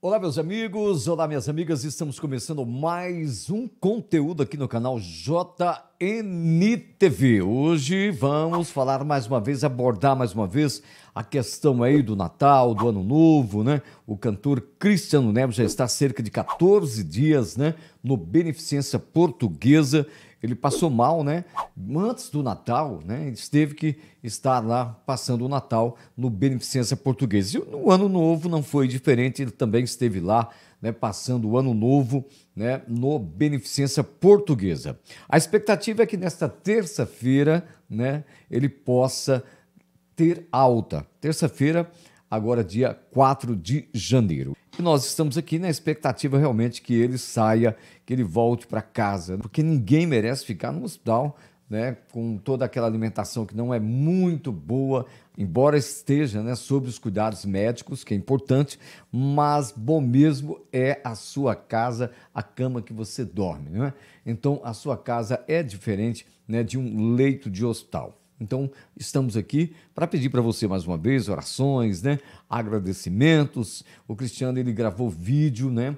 Olá, meus amigos, olá, minhas amigas, estamos começando mais um conteúdo aqui no canal JR NTV. Hoje vamos falar mais uma vez, abordar mais uma vez a questão aí do Natal, do Ano Novo, né? O cantor Cristiano Neves já está há cerca de 14 dias, né, no Beneficência Portuguesa. Ele passou mal, né? Antes do Natal, né? Ele teve que estar lá passando o Natal no Beneficência Portuguesa. E no Ano Novo não foi diferente, ele também esteve lá né, passando o ano novo né, no Beneficência Portuguesa. A expectativa é que nesta terça-feira né, ele possa ter alta. Terça-feira, agora dia 4 de janeiro. E nós estamos aqui na expectativa realmente que ele saia, que ele volte para casa, porque ninguém merece ficar no hospital né, com toda aquela alimentação que não é muito boa, embora esteja né, sob os cuidados médicos, que é importante, mas bom mesmo é a sua casa, a cama que você dorme. Né? Então, a sua casa é diferente né, de um leito de hospital. Então, estamos aqui para pedir para você mais uma vez orações, né? agradecimentos. O Cristiano ele gravou vídeo, né?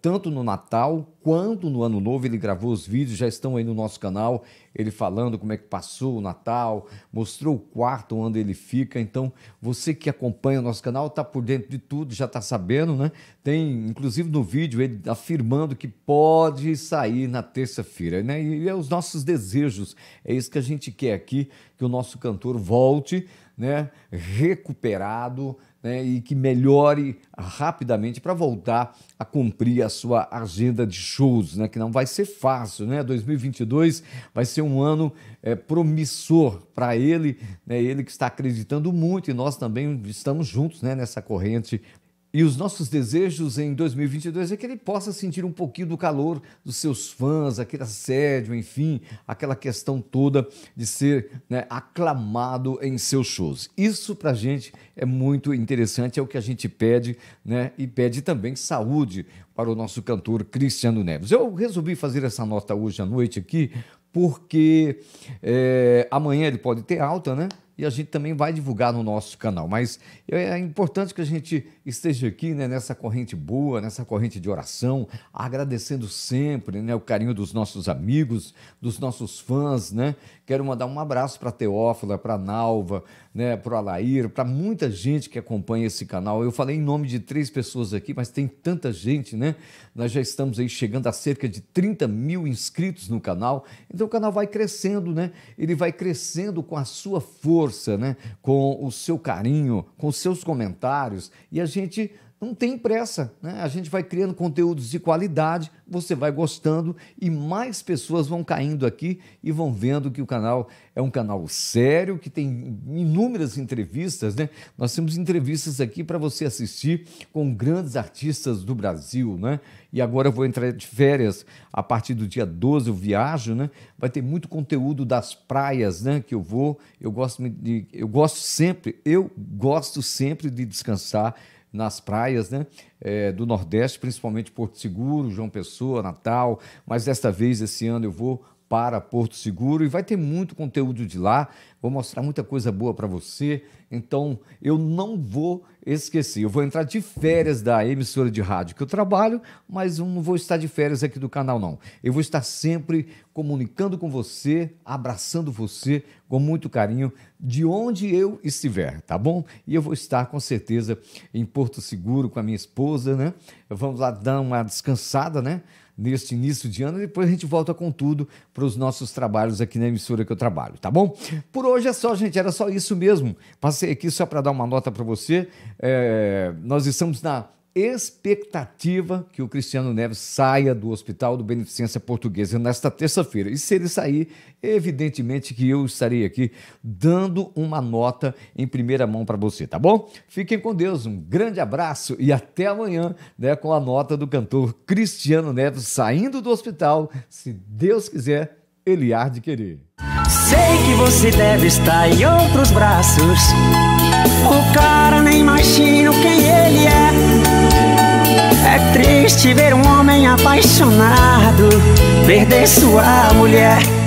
Tanto no Natal quanto no Ano Novo ele gravou os vídeos, já estão aí no nosso canal. Ele falando como é que passou o Natal, mostrou o quarto onde ele fica. Então você que acompanha o nosso canal está por dentro de tudo, já está sabendo, né? Tem inclusive no vídeo ele afirmando que pode sair na terça-feira, né? E é os nossos desejos, é isso que a gente quer aqui, que o nosso cantor volte né, recuperado né, e que melhore rapidamente para voltar a cumprir a sua agenda de shows, né, que não vai ser fácil. Né? 2022 vai ser um ano é, promissor para ele, né, ele que está acreditando muito e nós também estamos juntos né, nessa corrente e os nossos desejos em 2022 é que ele possa sentir um pouquinho do calor dos seus fãs, aquele assédio, enfim, aquela questão toda de ser né, aclamado em seus shows. Isso para a gente é muito interessante, é o que a gente pede, né? E pede também saúde para o nosso cantor Cristiano Neves. Eu resolvi fazer essa nota hoje à noite aqui porque é, amanhã ele pode ter alta, né? e a gente também vai divulgar no nosso canal. Mas é importante que a gente esteja aqui né, nessa corrente boa, nessa corrente de oração, agradecendo sempre né, o carinho dos nossos amigos, dos nossos fãs. Né? Quero mandar um abraço para Teófila, para Nalva, né, para o Alair, para muita gente que acompanha esse canal. Eu falei em nome de três pessoas aqui, mas tem tanta gente, né? Nós já estamos aí chegando a cerca de 30 mil inscritos no canal. Então o canal vai crescendo, né? Ele vai crescendo com a sua força força, né? com o seu carinho, com os seus comentários, e a gente não tem pressa, né? A gente vai criando conteúdos de qualidade, você vai gostando e mais pessoas vão caindo aqui e vão vendo que o canal é um canal sério, que tem inúmeras entrevistas, né? Nós temos entrevistas aqui para você assistir com grandes artistas do Brasil, né? E agora eu vou entrar de férias a partir do dia 12 eu viajo, né? Vai ter muito conteúdo das praias, né, que eu vou. Eu gosto de eu gosto sempre, eu gosto sempre de descansar nas praias né, é, do Nordeste, principalmente Porto Seguro, João Pessoa, Natal, mas desta vez, esse ano, eu vou para Porto Seguro e vai ter muito conteúdo de lá. Vou mostrar muita coisa boa para você. Então, eu não vou esquecer. Eu vou entrar de férias da emissora de rádio que eu trabalho, mas eu não vou estar de férias aqui do canal não. Eu vou estar sempre comunicando com você, abraçando você com muito carinho de onde eu estiver, tá bom? E eu vou estar com certeza em Porto Seguro com a minha esposa, né? Vamos lá dar uma descansada, né? neste início de ano. e Depois a gente volta com tudo para os nossos trabalhos aqui na emissora que eu trabalho, tá bom? Por hoje é só, gente. Era só isso mesmo. Passei aqui só para dar uma nota para você. É, nós estamos na expectativa que o Cristiano Neves saia do Hospital do Beneficência Portuguesa nesta terça-feira. E se ele sair, evidentemente que eu estarei aqui dando uma nota em primeira mão para você, tá bom? Fiquem com Deus, um grande abraço e até amanhã, né, com a nota do cantor Cristiano Neves saindo do hospital, se Deus quiser, ele há de querer. Sei que você deve estar em outros braços. O cara nem imagina quem ele é. É triste ver um homem apaixonado perder sua mulher.